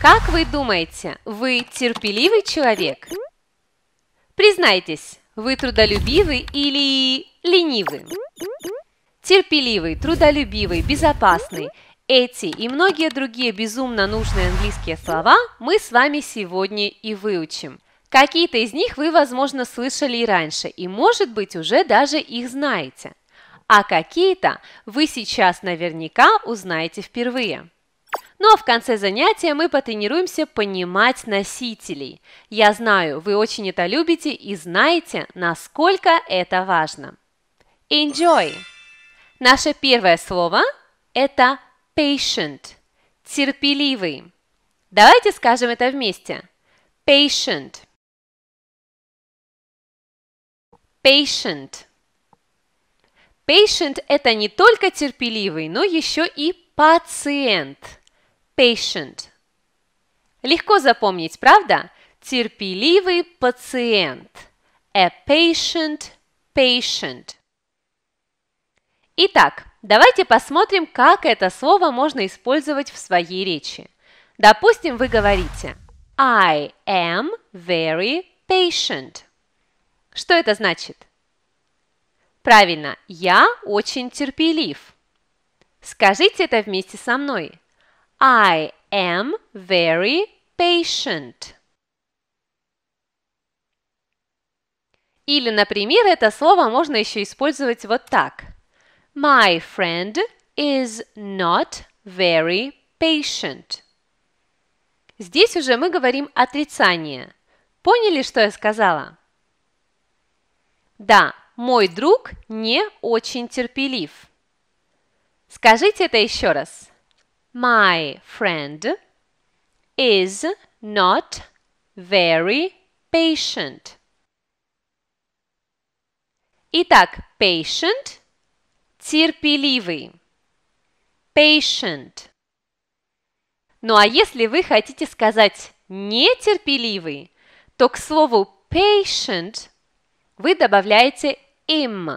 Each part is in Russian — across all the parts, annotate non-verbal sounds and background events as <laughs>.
Как вы думаете, вы терпеливый человек? Признайтесь, вы трудолюбивый или ленивый? Терпеливый, трудолюбивый, безопасный – эти и многие другие безумно нужные английские слова мы с вами сегодня и выучим. Какие-то из них вы, возможно, слышали и раньше, и, может быть, уже даже их знаете. А какие-то вы сейчас наверняка узнаете впервые. Ну а в конце занятия мы потренируемся понимать носителей. Я знаю, вы очень это любите и знаете, насколько это важно. Enjoy. Наше первое слово – это patient, терпеливый. Давайте скажем это вместе. Patient. Patient. Patient – это не только терпеливый, но еще и пациент – patient. Легко запомнить, правда? Терпеливый пациент. A patient patient. Итак, давайте посмотрим, как это слово можно использовать в своей речи. Допустим, вы говорите I am very patient. Что это значит? Правильно, я очень терпелив. Скажите это вместе со мной. I am very patient. Или, например, это слово можно еще использовать вот так. My friend is not very patient. Здесь уже мы говорим отрицание. Поняли, что я сказала? Да, мой друг не очень терпелив. Скажите это еще раз. My friend is not very patient. Итак, patient – терпеливый. Patient. Ну а если вы хотите сказать нетерпеливый, то к слову patient вы добавляете им.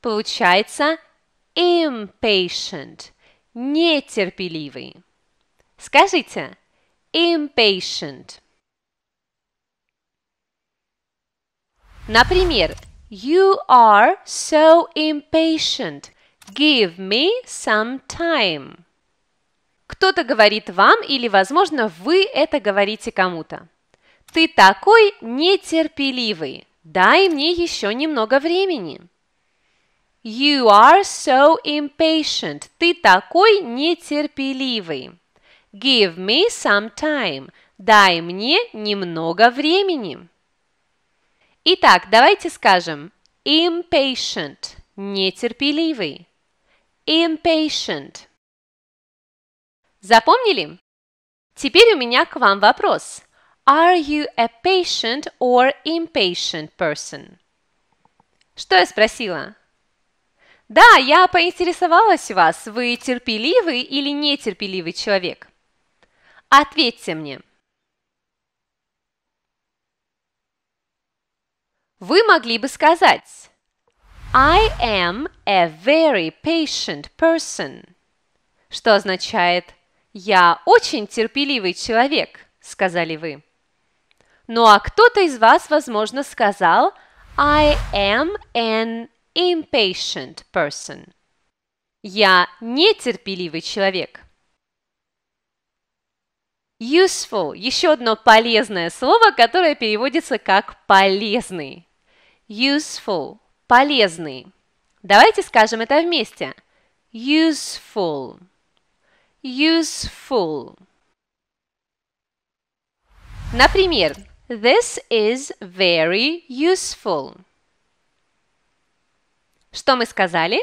Получается impatient – нетерпеливый. Скажите impatient. Например, You are so impatient. Give me some time. Кто-то говорит вам или, возможно, вы это говорите кому-то. Ты такой нетерпеливый. Дай мне еще немного времени. You are so impatient. Ты такой нетерпеливый. Give me some time. Дай мне немного времени. Итак, давайте скажем impatient – нетерпеливый. Impatient. Запомнили? Теперь у меня к вам вопрос. Are you a patient or impatient person? Что я спросила? Да, я поинтересовалась вас, вы терпеливый или нетерпеливый человек? Ответьте мне. Вы могли бы сказать I am a very patient person, что означает «Я очень терпеливый человек», сказали вы. Ну а кто-то из вас, возможно, сказал I am an impatient person. Я нетерпеливый человек. Useful – еще одно полезное слово, которое переводится как «полезный». Useful – полезный. Давайте скажем это вместе. Useful. Useful. Например, this is very useful. Что мы сказали?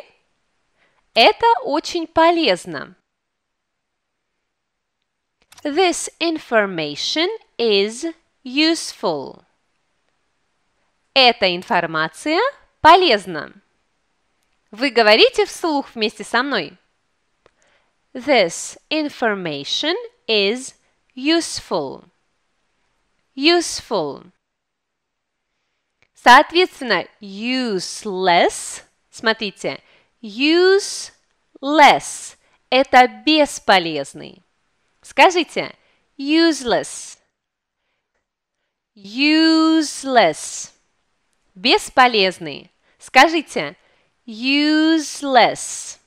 Это очень полезно. This information is useful. Эта информация полезна. Вы говорите вслух вместе со мной. This information is useful. Useful. Соответственно, useless – Смотрите, useless – это бесполезный. Скажите useless, useless, бесполезный. Скажите useless.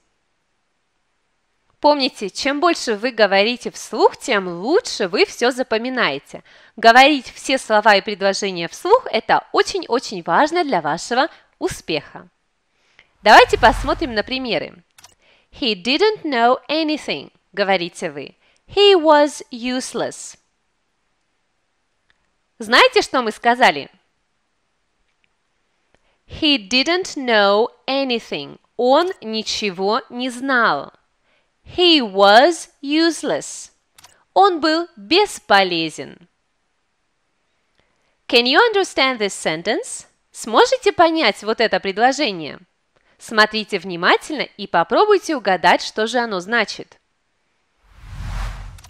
Помните, чем больше вы говорите вслух, тем лучше вы все запоминаете. Говорить все слова и предложения вслух – это очень-очень важно для вашего успеха. Давайте посмотрим на примеры. He didn't know anything, говорите вы. He was useless. Знаете, что мы сказали? He didn't know anything. Он ничего не знал. He was useless. Он был бесполезен. Can you understand this sentence? Сможете понять вот это предложение? Смотрите внимательно и попробуйте угадать, что же оно значит.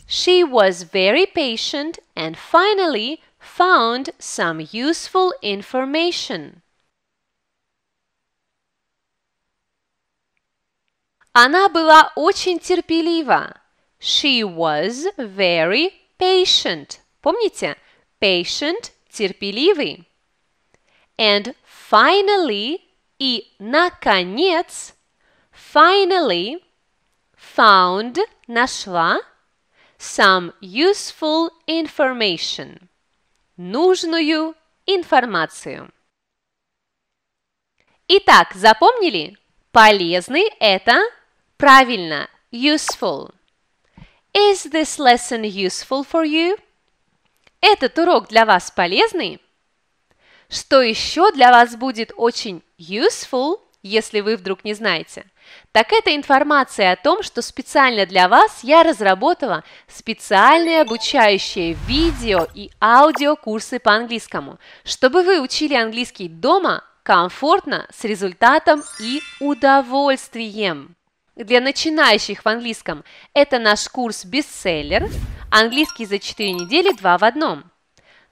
She was very patient and finally found some useful information. Она была очень терпелива. She was very patient. Помните? Patient – терпеливый. And finally и, наконец, finally found – нашла some useful information – нужную информацию. Итак, запомнили? Полезный – это правильно useful. Is this lesson useful for you? Этот урок для вас полезный? Что еще для вас будет очень Useful, если вы вдруг не знаете, так это информация о том, что специально для вас я разработала специальные обучающие видео и аудиокурсы по английскому, чтобы вы учили английский дома комфортно, с результатом и удовольствием. Для начинающих в английском это наш курс «Бестселлер», Английский за 4 недели 2 в одном.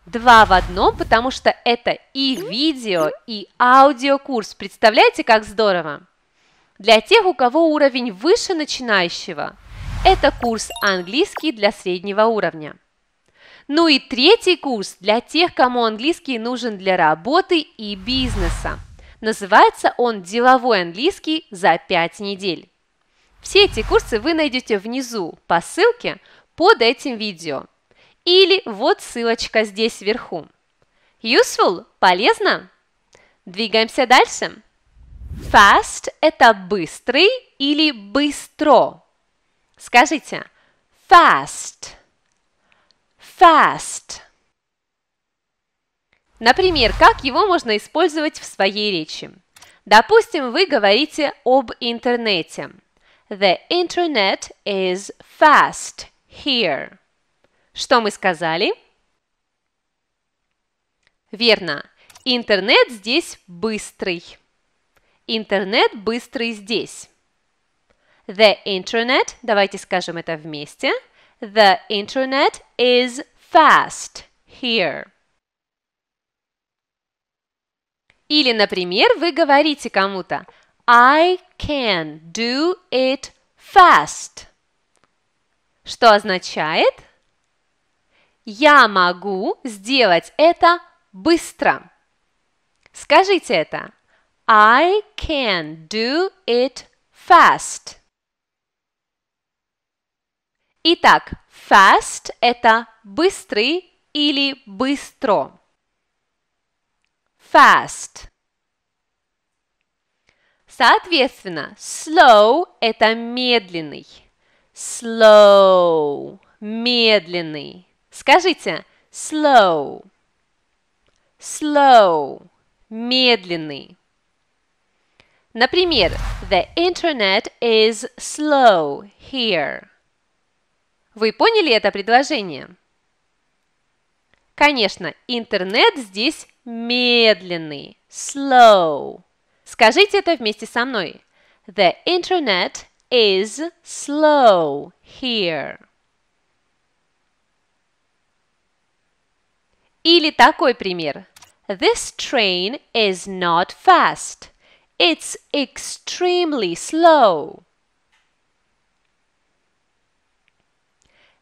Два в одном, потому что это и видео, и аудиокурс. Представляете, как здорово? Для тех, у кого уровень выше начинающего, это курс английский для среднего уровня. Ну и третий курс для тех, кому английский нужен для работы и бизнеса. Называется он «Деловой английский за 5 недель». Все эти курсы вы найдете внизу по ссылке под этим видео – или вот ссылочка здесь вверху. Useful – полезно. Двигаемся дальше. Fast – это быстрый или быстро. Скажите fast, fast. Например, как его можно использовать в своей речи? Допустим, вы говорите об интернете. The internet is fast here. Что мы сказали? Верно. Интернет здесь быстрый. Интернет быстрый здесь. The internet, давайте скажем это вместе. The internet is fast here. Или, например, вы говорите кому-то I can do it fast, что означает я могу сделать это быстро. Скажите это. I can do it fast. Итак, fast – это быстрый или быстро. Fast. Соответственно, slow – это медленный. Slow – медленный. Скажите slow, slow, медленный. Например, the internet is slow here. Вы поняли это предложение? Конечно, интернет здесь медленный, slow. Скажите это вместе со мной. The internet is slow here. Или такой пример. This train is not fast. It's extremely slow.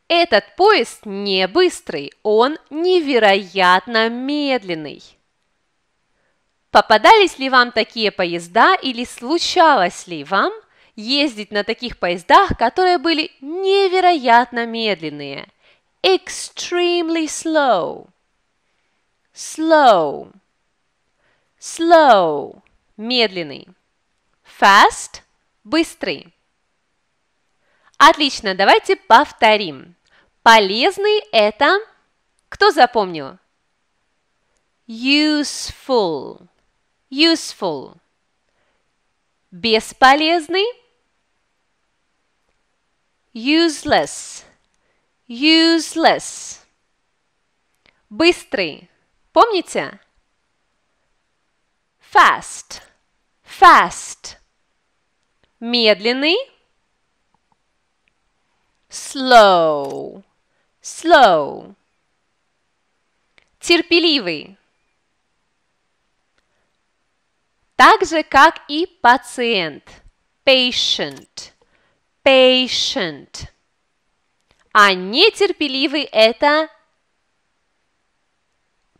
Этот поезд не быстрый, он невероятно медленный. Попадались ли вам такие поезда или случалось ли вам ездить на таких поездах, которые были невероятно медленные? Extremely slow slow, slow, медленный, fast, быстрый. Отлично, давайте повторим. Полезный – это... Кто запомнил? Useful. Useful. Бесполезный. Useless. Useless. Быстрый. Помните? Fast. Fast. Медленный. Slow. Slow. Терпеливый. Так же, как и пациент. Patient. Patient. А нетерпеливый – это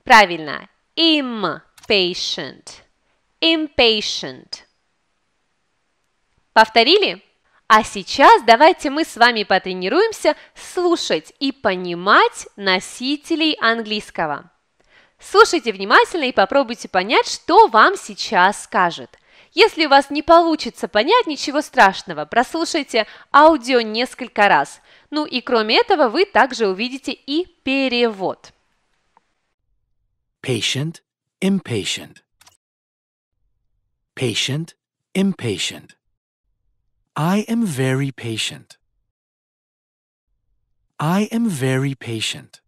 Правильно. Impatient. Impatient. Повторили? А сейчас давайте мы с вами потренируемся слушать и понимать носителей английского. Слушайте внимательно и попробуйте понять, что вам сейчас скажет. Если у вас не получится понять, ничего страшного, прослушайте аудио несколько раз. Ну и кроме этого вы также увидите и перевод. patient, impatient. Patient, impatient. I am very patient. I am very patient.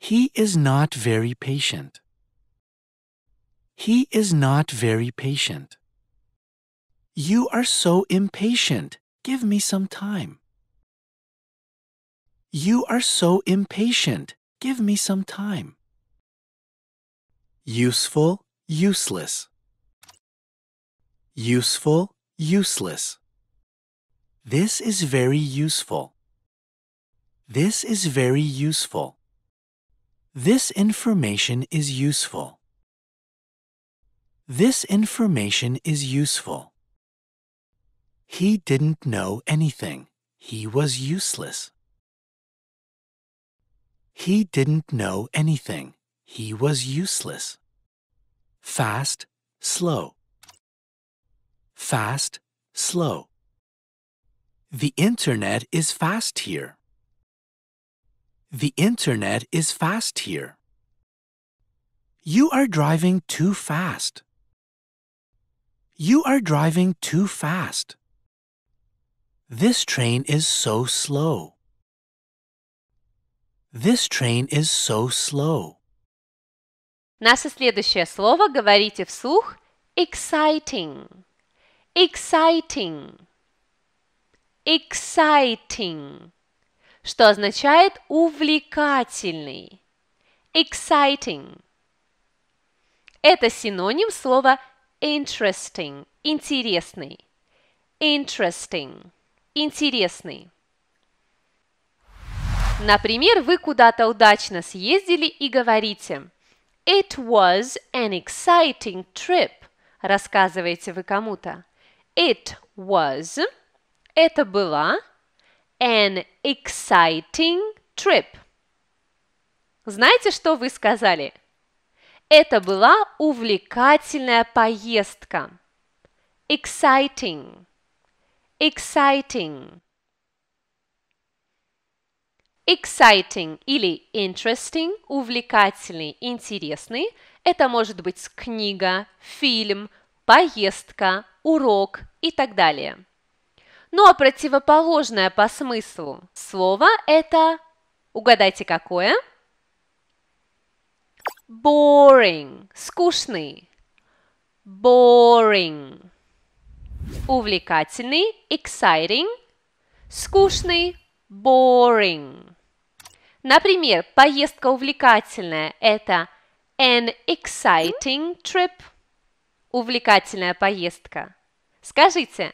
He is not very patient. He is not very patient. You are so impatient. Give me some time. You are so impatient. Give me some time. Useful, useless. Useful, useless. This is very useful. This is very useful. This information is useful. This information is useful. He didn't know anything. He was useless. He didn't know anything. He was useless. Fast, slow. Fast, slow. The internet is fast here. The internet is fast here. You are driving too fast. You are driving too fast. This train is so slow. This train is so slow. Наше следующее слово говорите вслух exciting. Exciting. Exciting. Что означает увлекательный. Exciting. Это синоним слова interesting, интересный. Interesting, интересный. Например, вы куда-то удачно съездили и говорите – It was an exciting trip. Рассказываете вы кому-то. It was. Это была an exciting trip. Знаете, что вы сказали? Это была увлекательная поездка. Exciting. Exciting. Exciting или interesting, увлекательный, интересный – это может быть книга, фильм, поездка, урок и так далее. Ну а противоположное по смыслу слово это, угадайте какое? Boring, скучный. Boring. Увлекательный, exciting. Скучный, boring. Например, поездка увлекательная – это an exciting trip. Увлекательная поездка. Скажите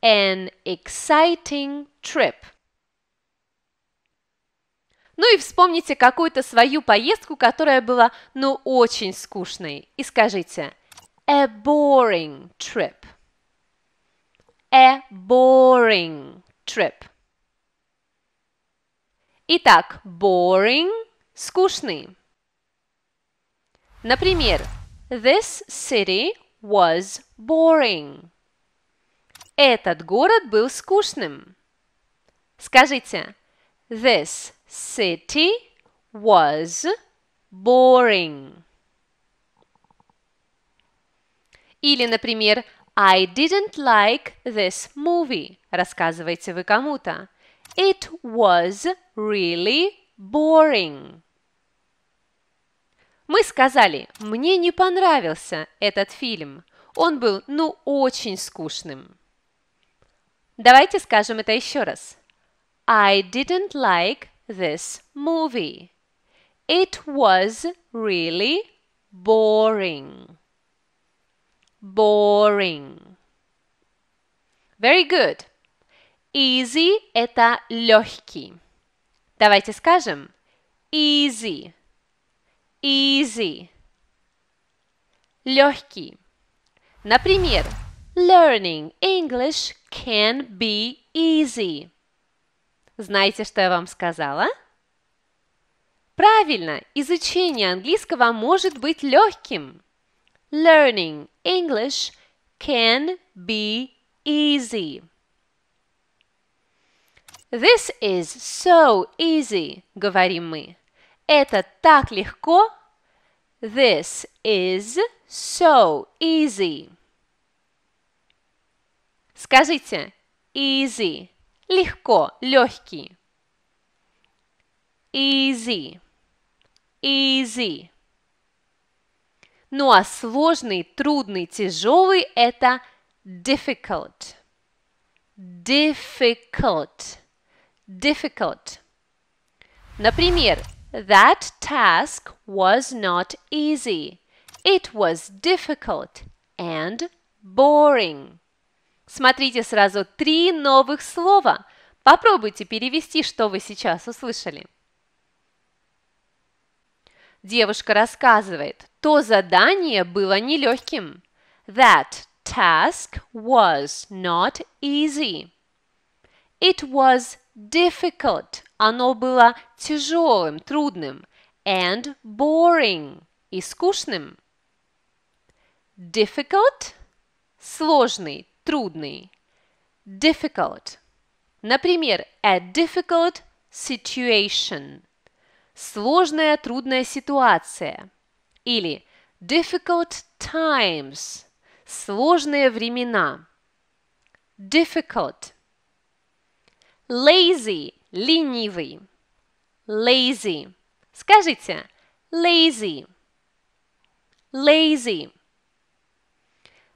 an exciting trip. Ну и вспомните какую-то свою поездку, которая была, ну, очень скучной. И скажите a boring trip. A boring trip. Итак, boring – скучный. Например, this city was boring. Этот город был скучным. Скажите, this city was boring. Или, например, I didn't like this movie. Рассказывайте вы кому-то. It was really boring. Мы сказали, мне не понравился этот фильм. Он был, ну, очень скучным. Давайте скажем это еще раз. I didn't like this movie. It was really boring. Boring. Very good. Easy – это легкий. Давайте скажем easy, easy, легкий. Например, learning English can be easy. Знаете, что я вам сказала? Правильно, изучение английского может быть легким. Learning English can be easy. This is so easy, говорим мы. Это так легко. This is so easy. Скажите easy, легко, легкий. Easy, easy. Ну а сложный, трудный, тяжелый – это difficult. Difficult difficult. Например, that task was not easy. It was difficult and boring. Смотрите сразу три новых слова. Попробуйте перевести, что вы сейчас услышали. Девушка рассказывает, то задание было нелегким. That task was not easy. It was difficult. Оно было тяжелым, трудным. And boring. И скучным. Difficult – сложный, трудный. Difficult. Например, a difficult situation. Сложная, трудная ситуация. Или difficult times. Сложные времена. Difficult – Lazy – ленивый. Lazy. Скажите lazy. Lazy.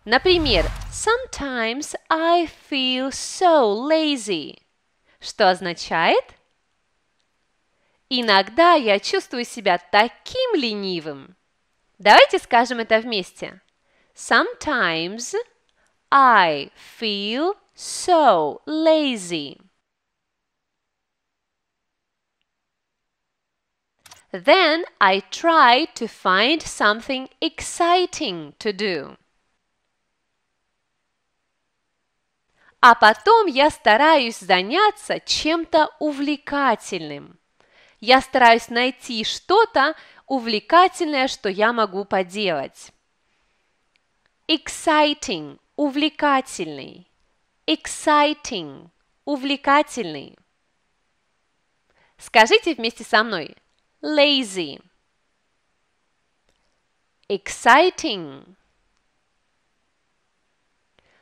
Например, sometimes I feel so lazy. Что означает? Иногда я чувствую себя таким ленивым. Давайте скажем это вместе. Sometimes I feel so lazy. Then I tried to find something exciting to do. А потом я стараюсь заняться чем-то увлекательным. Я стараюсь найти что-то увлекательное, что я могу поделать. Exciting – увлекательный. Exciting – увлекательный. Скажите вместе со мной – lazy exciting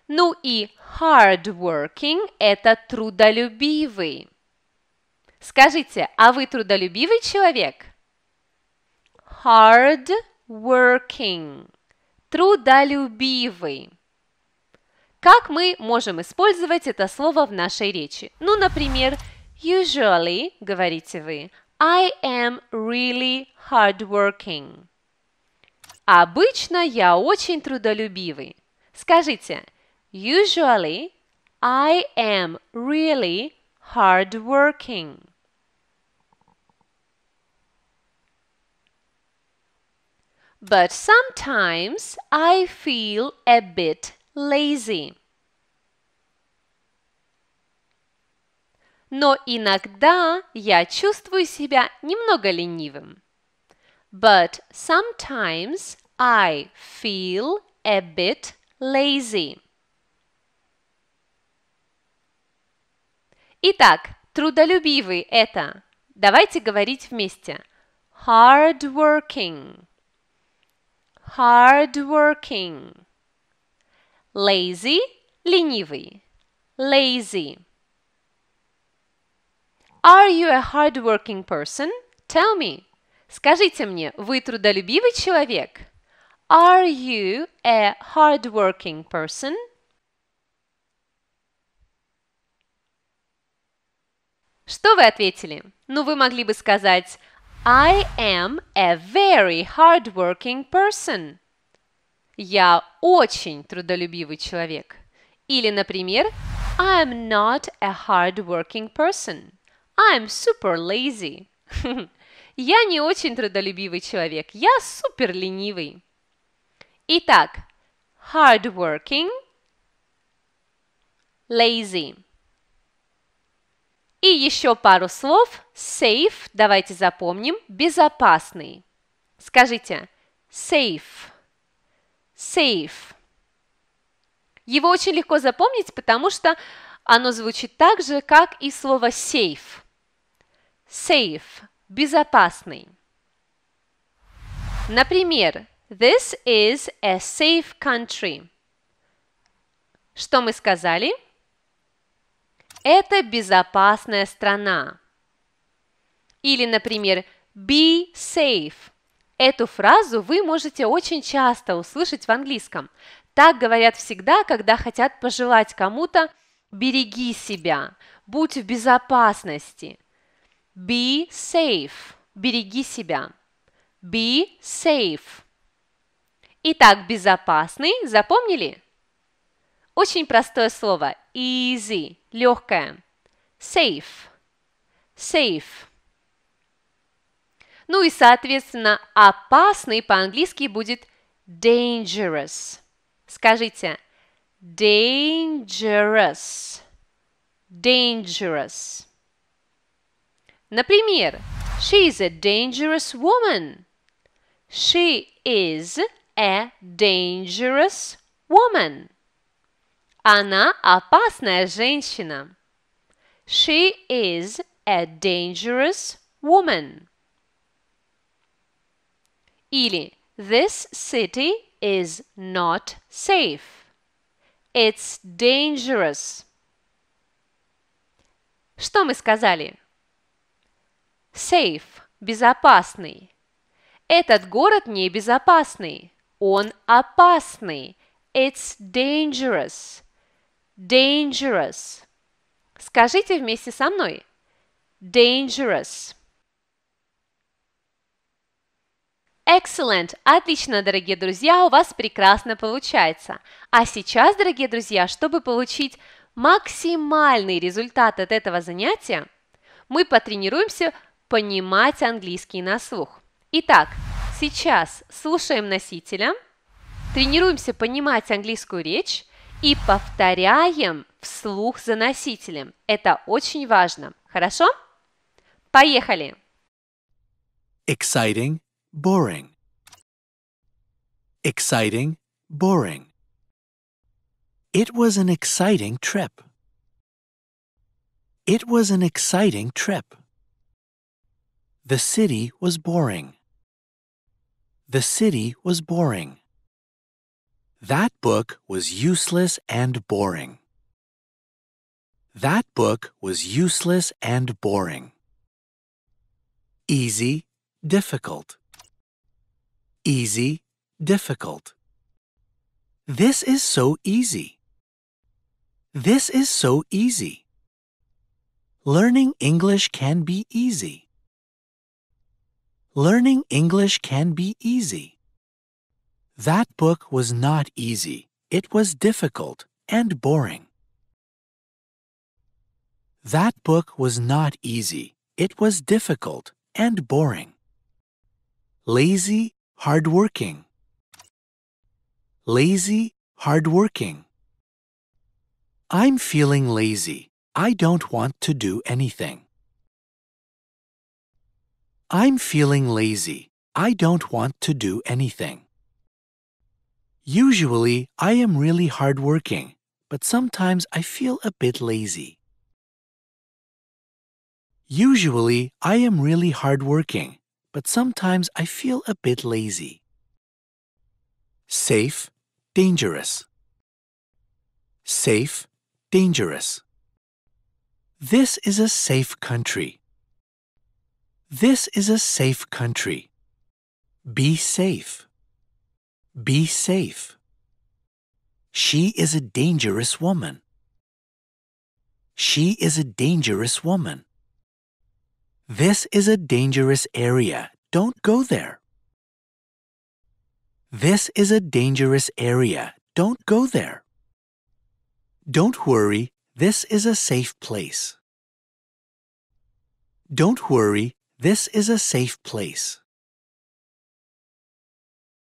ну и hardworking – это трудолюбивый. Скажите, а вы трудолюбивый человек? hard-working, трудолюбивый. Как мы можем использовать это слово в нашей речи? Ну, например, usually, говорите вы, I am really hardworking. Обычно я очень трудолюбивый. Скажите, usually I am really hardworking. But sometimes I feel a bit lazy. но иногда я чувствую себя немного ленивым. But sometimes I feel a bit lazy. Итак, трудолюбивый – это, давайте говорить вместе, hardworking, hardworking, lazy – ленивый, lazy. Are you a hardworking person? Tell me. Скажите мне, вы трудолюбивый человек? Are you a hardworking person? Что вы ответили? Ну, вы могли бы сказать I am a very hardworking person. Я очень трудолюбивый человек. Или, например, I am not a hardworking person. I'm super lazy. <laughs> Я не очень трудолюбивый человек. Я супер ленивый. Итак, hardworking, lazy. И еще пару слов. Safe, давайте запомним, безопасный. Скажите, safe, safe. Его очень легко запомнить, потому что оно звучит так же, как и слово safe safe – безопасный. Например, this is a safe country. Что мы сказали? Это безопасная страна. Или, например, be safe. Эту фразу вы можете очень часто услышать в английском. Так говорят всегда, когда хотят пожелать кому-то «береги себя», «будь в безопасности». Be safe. Береги себя. Be safe. Итак, безопасный, запомнили? Очень простое слово. Easy. Легкое. Safe. Safe. Ну и, соответственно, опасный по-английски будет dangerous. Скажите dangerous. Dangerous. Например, she is a dangerous woman. She is a dangerous woman. Она опасная женщина. She is a dangerous woman. Или This city is not safe. It's dangerous. Что мы сказали? Safe – безопасный. Этот город небезопасный. Он опасный. It's dangerous. Dangerous. Скажите вместе со мной. Dangerous. Excellent! Отлично, дорогие друзья, у вас прекрасно получается. А сейчас, дорогие друзья, чтобы получить максимальный результат от этого занятия, мы потренируемся понимать английский на слух. Итак, сейчас слушаем носителя, тренируемся понимать английскую речь и повторяем вслух за носителем. Это очень важно. Хорошо? Поехали! Exciting, boring. Exciting, boring. It was an exciting trip. It was an exciting trip. The city was boring. The city was boring. That book was useless and boring. That book was useless and boring. Easy, difficult. Easy, difficult. This is so easy. This is so easy. Learning English can be easy. Learning English can be easy. That book was not easy. It was difficult and boring. That book was not easy. It was difficult and boring. Lazy, hardworking. Lazy, hardworking. I'm feeling lazy. I don't want to do anything. I'm feeling lazy. I don't want to do anything. Usually, I am really hardworking, but sometimes I feel a bit lazy. Usually, I am really hardworking, but sometimes I feel a bit lazy. Safe, dangerous. Safe, dangerous. This is a safe country. This is a safe country. Be safe. Be safe. She is a dangerous woman. She is a dangerous woman. This is a dangerous area. Don't go there. This is a dangerous area. Don't go there. Don't worry, this is a safe place. Don't worry, this is a safe place.